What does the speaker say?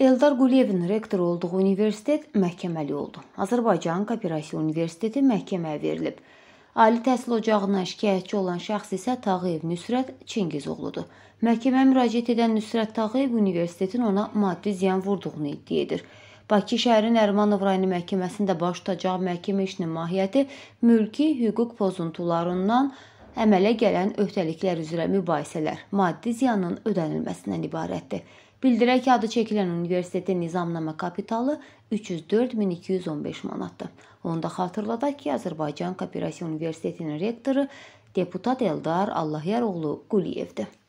Eldar Quliyevin rektor olduğu universitet məhkəməli oldu. Azərbaycan Kooperasiya Universiteti məhkəməyə verilib. Ali təhsil ocağına şikayətçi olan şəxs isə Tağıyev Nüsrət Çingizoğludur. Məhkəməyə müraciət edən Nüsrət Tağıyev universitetin ona maddi ziyan vurduğunu iddia edir. Bakı şəhəri Nərimanov rayonu məhkəməsində baş tutacaq məhkəmə işinin mahiyyəti mülki hüquq pozuntularından əmələ gələn öhdəliklər üzrə mübahisələr maddi ziyanın ödənilməsindən ibarətdir. Bildirək ki, adı çəkilən universitetin nizamnamə kapitalı 304.215 manatdır. Onu da xatırladaq ki, Azərbaycan Kooperasiya Universitetinin rektoru deputat Eldar Allahyar oğlu Quliyevdir.